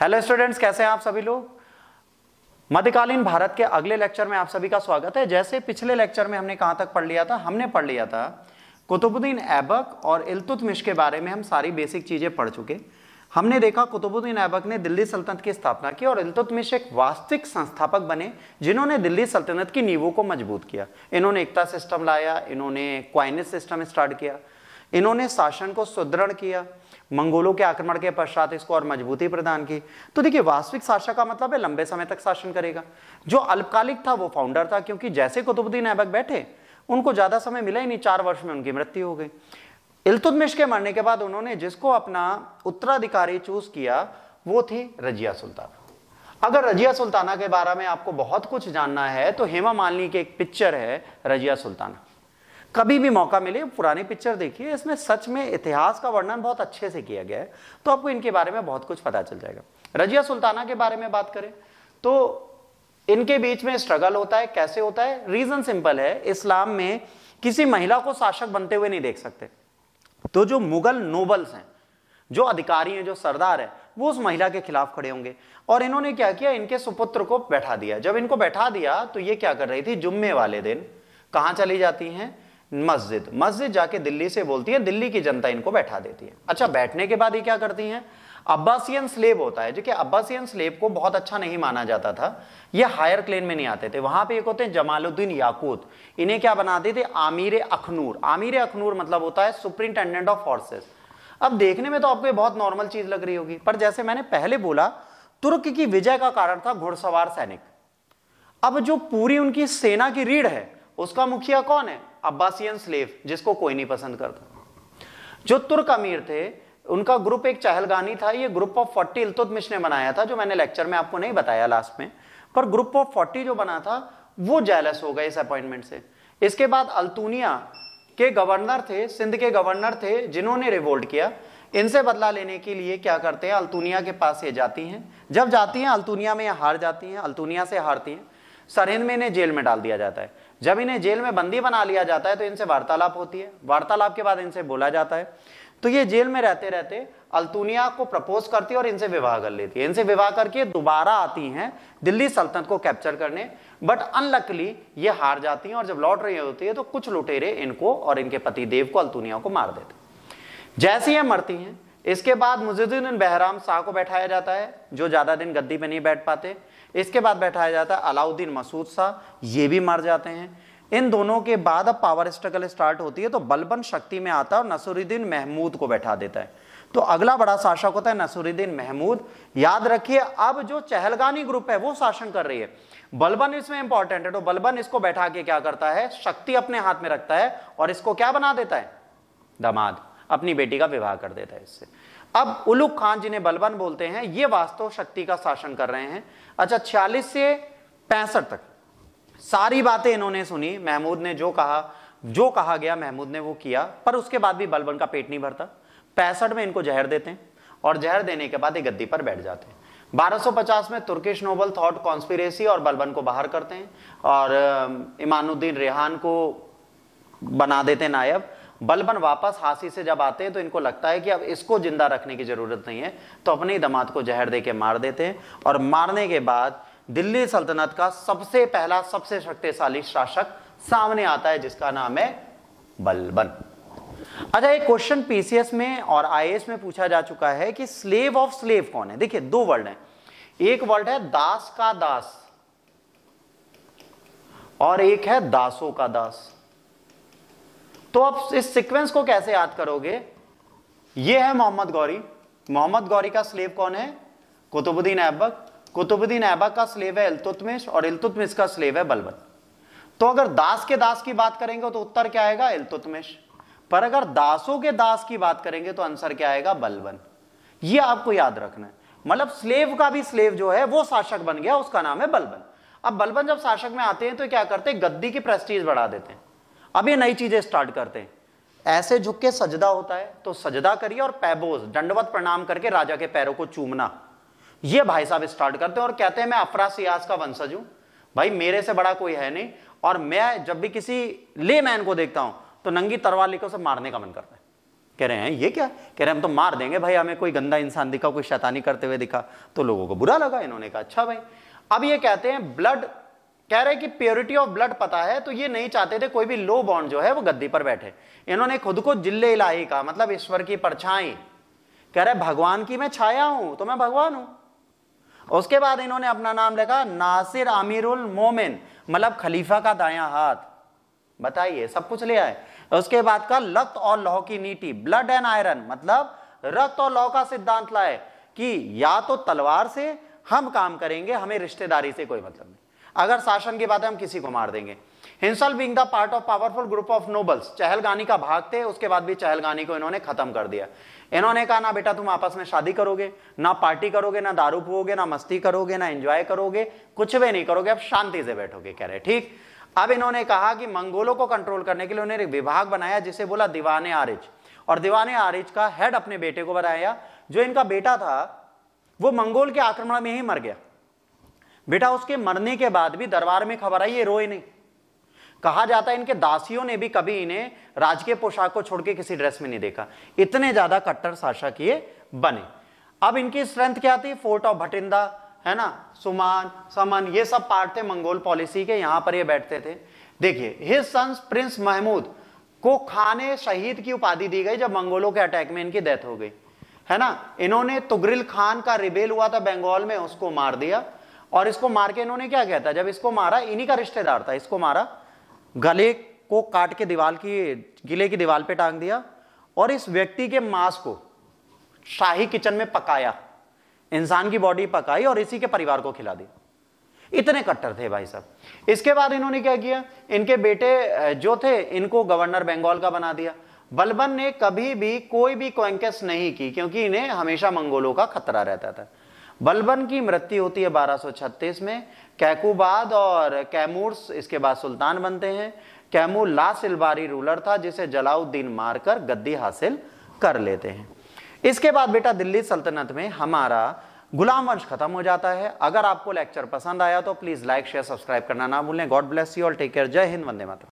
hello students कैसे हैं आप सभी लोग मध्यकालीन भारत के अगले लेक्चर में आप सभी का स्वागत है जैसे पिछले लेक्चर में हमने कहाँ तक पढ़ लिया था हमने पढ़ लिया था कुतुबुद्दीन ऐबक और इलतुतमिश के बारे में हम सारी बेसिक चीज़ें पढ़ चुके हमने देखा कुतुबुद्दीन ऐबक ने दिल्ली सल्तनत की स्थापना की और इलतुतमिश एक वास्तविक संस्थापक बने जिन्होंने दिल्ली सल्तनत की नींवों को मजबूत किया इन्होंने एकता सिस्टम लाया इन्होंने क्वाइनिस सिस्टम स्टार्ट किया इन्होंने शासन को सुदृढ़ किया मंगोलों के आक्रमण के पश्चात इसको और मजबूती प्रदान की तो देखिए वास्तविक शासक का मतलब है लंबे समय तक शासन करेगा जो अल्पकालिक था वो फाउंडर था क्योंकि जैसे कुतुबुद्दीन ऐबक बैठे उनको ज्यादा समय मिला ही नहीं चार वर्ष में उनकी मृत्यु हो गई इल्तुतमिश के मरने के बाद उन्होंने जिसको अपना उत्तराधिकारी चूज किया वो थी रजिया सुल्तान अगर रजिया सुल्ताना के बारे में आपको बहुत कुछ जानना है तो हेमा मालिनी की एक पिक्चर है रजिया सुल्ताना कभी भी मौका मिले पुरानी पिक्चर देखिए इसमें सच में इतिहास का वर्णन बहुत अच्छे से किया गया है तो आपको इनके बारे में बहुत कुछ पता चल जाएगा रजिया सुल्ताना के बारे में बात करें तो इनके बीच में स्ट्रगल होता है कैसे होता है रीजन सिंपल है इस्लाम में किसी महिला को शासक बनते हुए नहीं देख सकते तो जो मुगल नोबल्स हैं जो अधिकारी हैं जो सरदार है वो उस महिला के खिलाफ खड़े होंगे और इन्होंने क्या किया इनके सुपुत्र को बैठा दिया जब इनको बैठा दिया तो ये क्या कर रही थी जुम्मे वाले दिन कहाँ चली जाती हैं मस्जिद मस्जिद जाके दिल्ली से बोलती है दिल्ली की जनता इनको बैठा देती है अच्छा बैठने के बाद ये क्या करती हैं अब्बासियन स्लेब होता है जो कि अब्बासियन स्लेब को बहुत अच्छा नहीं माना जाता था ये हायर क्लेन में नहीं आते थे वहां पे एक होते हैं जमालुद्दीन याकूत इन्हें क्या बनाते थे आमिर अखनूर आमिर अखनूर मतलब होता है सुप्रिंटेंडेंट ऑफ फोर्सेस अब देखने में तो आपको बहुत नॉर्मल चीज लग रही होगी पर जैसे मैंने पहले बोला तुर्क की विजय का कारण था घुड़सवार सैनिक अब जो पूरी उनकी सेना की रीढ़ है उसका मुखिया कौन है अब्बासियन स्लेव जिसको कोई नहीं पसंद करता जो तुर्क अमीर थे उनका ग्रुप एक चहलगानी था ये ग्रुप ऑफ फोर्टी इल्तुतमिश ने बनाया था जो मैंने लेक्चर में आपको नहीं बताया लास्ट में पर ग्रुप ऑफ फोर्टी जो बना था वो जेलस हो गए इस अपॉइंटमेंट से इसके बाद अल्तूनिया के गवर्नर थे सिंध के गवर्नर थे जिन्होंने रिवोल्ट किया इनसे बदला लेने के लिए क्या करते हैं अल्तूनिया के पास ये जाती हैं जब जाती हैं अल्तूनिया में हार जाती हैं अल्तूनिया से हारती हैं सरहिंद में इन्हें जेल में डाल दिया जाता है जब इन्हें जेल में बंदी बना लिया जाता है तो इनसे वार्तालाप होती है वार्तालाप के बाद इनसे बोला जाता है तो ये जेल में रहते रहते अल्तुनिया को प्रपोज करती है और इनसे विवाह कर लेती है इनसे विवाह करके दोबारा आती हैं दिल्ली सल्तनत को कैप्चर करने बट अनलकली ये हार जाती हैं और जब लौट रही होती है तो कुछ लुटेरे इनको और इनके पति देव को अल्तुनिया को मार देते जैसे ये मरती हैं इसके बाद मुजिदुद्दीन बहराम शाह को बैठाया जाता है जो ज़्यादा दिन गद्दी पे नहीं बैठ पाते इसके बाद बैठाया जाता है अलाउद्दीन मसूद शाह ये भी मर जाते हैं इन दोनों के बाद अब पावर स्ट्रगल स्टार्ट होती है तो बलबन शक्ति में आता है और नसरुद्दीन महमूद को बैठा देता है तो अगला बड़ा शासक होता है नसरुद्दीन महमूद याद रखिए अब जो चहलगानी ग्रुप है वो शासन कर रही है बलबन इसमें इंपॉर्टेंट है तो बलबन इसको बैठा के क्या करता है शक्ति अपने हाथ में रखता है और इसको क्या बना देता है दामाद अपनी बेटी का विवाह कर देता है इससे अब उलुक खान जिन्हें बलबन बोलते हैं ये वास्तव शक्ति का शासन कर रहे हैं अच्छा छियालीस से पैंसठ तक सारी बातें इन्होंने सुनी महमूद ने जो कहा जो कहा गया महमूद ने वो किया पर उसके बाद भी बलबन का पेट नहीं भरता पैंसठ में इनको जहर देते हैं और जहर देने के बाद ये गद्दी पर बैठ जाते हैं 1250 में तुर्किश नोबल थॉट कॉन्स्पिरेसी और बलबन को बाहर करते हैं और इमानुद्दीन रेहान को बना देते नायब बलबन वापस हांसी से जब आते हैं तो इनको लगता है कि अब इसको जिंदा रखने की ज़रूरत नहीं है तो अपने ही दमाद को जहर दे के मार देते हैं और मारने के बाद दिल्ली सल्तनत का सबसे पहला सबसे शक्तिशाली शासक सामने आता है जिसका नाम है बलबन अच्छा एक क्वेश्चन पीसीएस में और आई में पूछा जा चुका है कि स्लेव ऑफ स्लेव कौन है देखिए दो वर्ड है एक वर्ड है दास का दास और एक है दासों का दास तो आप इस सीक्वेंस को कैसे याद करोगे ये है मोहम्मद गौरी मोहम्मद गौरी का स्लेव कौन है कुतुबुद्दीन ऐबक कुतुबुद्दीन ऐबक का स्लेव है इलतुतमिश और इलतुतमिश का स्लेव है बलबन तो अगर दास के दास की बात करेंगे तो उत्तर क्या आएगा इलतुतमिश पर अगर दासों के दास की बात करेंगे तो आंसर क्या आएगा बलबन ये आपको याद रखना है मतलब स्लेव का भी स्लेव जो है वो शासक बन गया उसका नाम है बलबन अब बलबन जब शासक में आते हैं तो क्या करते हैं गद्दी की प्रेस्टीज बढ़ा देते हैं अब ये नई चीजें स्टार्ट करते हैं ऐसे झुक के सजदा होता है तो सजदा करिए और पैबोज दंडवत प्रणाम करके राजा के पैरों को चूमना ये भाई साहब स्टार्ट करते हैं और कहते हैं मैं अफरा का वंशज हूं भाई मेरे से बड़ा कोई है नहीं और मैं जब भी किसी ले मैन को देखता हूं तो नंगी तरवार लेकर उसे मारने का मन करता है कह रहे हैं ये क्या कह रहे हैं हम तो मार देंगे भाई हमें कोई गंदा इंसान दिखा कोई शैतानी करते हुए दिखा तो लोगों को बुरा लगा इन्होंने कहा अच्छा भाई अब ये कहते हैं ब्लड कह रहे कि प्योरिटी ऑफ ब्लड पता है तो ये नहीं चाहते थे कोई भी लो बॉन्ड जो है वो गद्दी पर बैठे इन्होंने खुद को जिले इलाही का मतलब ईश्वर की परछाई कह रहे भगवान की मैं छाया हूं तो मैं भगवान हूं उसके बाद इन्होंने अपना नाम लिखा नासिर आमिरुल मोमिन मतलब खलीफा का दाया हाथ बताइए सब कुछ ले आए उसके बाद का रक्त और लौह की नीति ब्लड एंड आयरन मतलब रक्त और लौह का सिद्धांत लाए कि या तो तलवार से हम काम करेंगे हमें रिश्तेदारी से कोई मतलब नहीं अगर शासन की बात है हम किसी को मार देंगे हिंसल being the part of powerful group of nobles Chahalgani का भाग थे उसके बाद भी चहलगानी को इन्होंने खत्म कर दिया इन्होंने कहा ना बेटा तुम आपस में शादी करोगे ना पार्टी करोगे ना दारू पोगे ना मस्ती करोगे ना एंजॉय करोगे कुछ भी नहीं करोगे अब शांति से बैठोगे कह रहे ठीक अब इन्होंने कहा कि मंगोलों को कंट्रोल करने के लिए उन्होंने एक विभाग बनाया जिसे बोला दीवाने आरिज और दीवाने आरिज का हेड अपने बेटे को बनाया जो इनका बेटा था वो मंगोल के आक्रमण में ही मर गया बेटा उसके मरने के बाद भी दरबार में खबर आई ये रोए नहीं कहा जाता है इनके दासियों ने भी कभी इन्हें राजकीय पोशाक को छोड़ के किसी ड्रेस में नहीं देखा इतने ज्यादा कट्टर शासक ये बने अब इनकी स्ट्रेंथ क्या थी फोर्ट ऑफ भटिंदा है ना सुमान समन ये सब पार्ट थे मंगोल पॉलिसी के यहां पर ये बैठते थे देखिए हिज सन्स प्रिंस महमूद को खाने शहीद की उपाधि दी गई जब मंगोलों के अटैक में इनकी डेथ हो गई है ना इन्होंने तुगरिल खान का रिबेल हुआ था बंगाल में उसको मार दिया और इसको मार के इन्होंने क्या किया था जब इसको मारा इन्हीं का रिश्तेदार था इसको मारा गले को काट के दीवार की गिले की दीवार पे टांग दिया और इस व्यक्ति के मांस को शाही किचन में पकाया इंसान की बॉडी पकाई और इसी के परिवार को खिला दिया इतने कट्टर थे भाई साहब इसके बाद इन्होंने क्या किया इनके बेटे जो थे इनको गवर्नर बंगाल का बना दिया बलबन ने कभी भी कोई भी क्वेंकस नहीं की क्योंकि इन्हें हमेशा मंगोलों का खतरा रहता था बलबन की मृत्यु होती है 1236 में कैकूबाद और कैमूर्स इसके बाद सुल्तान बनते हैं कैमूर ला सिलबारी रूलर था जिसे जलाउद्दीन मारकर गद्दी हासिल कर लेते हैं इसके बाद बेटा दिल्ली सल्तनत में हमारा गुलाम वंश खत्म हो जाता है अगर आपको लेक्चर पसंद आया तो प्लीज लाइक शेयर सब्सक्राइब करना ना भूलें God bless you all take care Jai Hind Vande Mataram